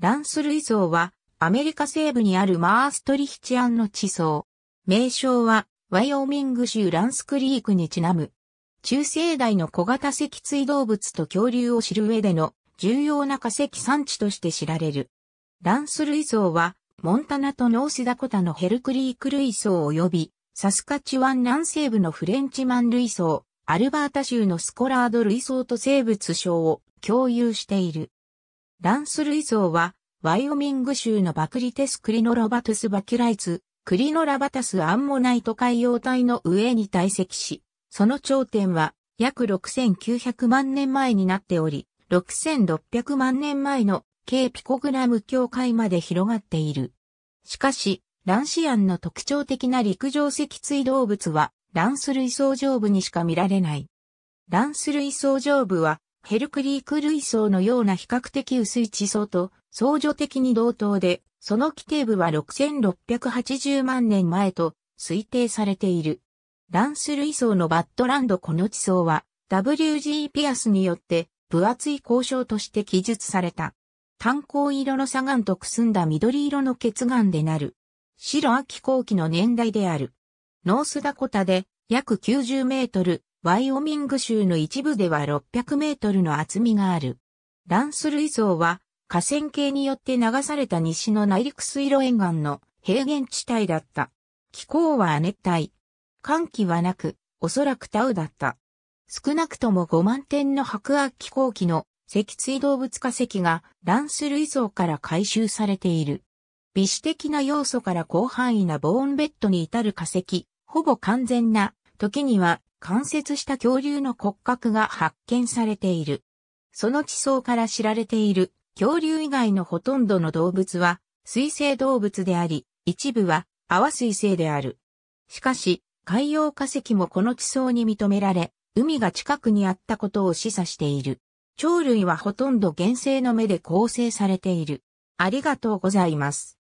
ランスルイ層は、アメリカ西部にあるマーストリヒチアンの地層。名称は、ワイオミング州ランスクリークにちなむ。中生代の小型脊椎動物と恐竜を知る上での重要な化石産地として知られる。ランスルソ層は、モンタナとノースダコタのヘルクリーク類層及び、サスカチワン南西部のフレンチマン類層、アルバータ州のスコラード類層と生物症を共有している。ランス類層は、ワイオミング州のバクリテスクリノロバトスバキュライツ、クリノラバタスアンモナイト海洋帯の上に堆積し、その頂点は約6900万年前になっており、6600万年前のケーピコグラム境界まで広がっている。しかし、ランシアンの特徴的な陸上脊椎動物は、ランス類層上部にしか見られない。ランス類層上部は、ヘルクリーク類層のような比較的薄い地層と、相助的に同等で、その規定部は6680万年前と推定されている。ランス類層のバッドランドこの地層は WG ピアスによって分厚い交渉として記述された。炭鉱色の砂岩とくすんだ緑色の血岩でなる。白秋後期の年代である。ノースダコタで約90メートル、ワイオミング州の一部では600メートルの厚みがある。ランス類層は河川系によって流された西の内陸水路沿岸の平原地帯だった。気候は亜熱帯。寒気はなく、おそらくタウだった。少なくとも5万点の白亜気候期の脊椎動物化石が乱ンス類層から回収されている。微視的な要素から広範囲なボーンベッドに至る化石、ほぼ完全な、時には関節した恐竜の骨格が発見されている。その地層から知られている恐竜以外のほとんどの動物は水生動物であり、一部は泡水生である。しかし、海洋化石もこの地層に認められ、海が近くにあったことを示唆している。鳥類はほとんど原生の目で構成されている。ありがとうございます。